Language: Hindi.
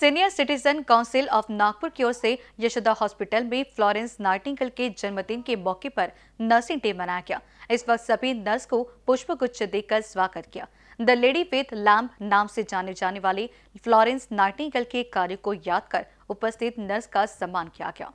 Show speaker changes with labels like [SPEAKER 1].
[SPEAKER 1] senior citizen council of Nagpur की ओर से यशोदा हॉस्पिटल में फ्लोरेंस नार्टिंगल के जन्मदिन के मौके पर नर्सिंग डे मनाया गया इस वक्त सभी नर्स को पुष्पगुच्छ देकर स्वागत किया द लेडी विथ लैम्प नाम से जाने जाने वाले फ्लोरेंस नार्टिंगल के कार्य को याद कर उपस्थित नर्स का सम्मान किया गया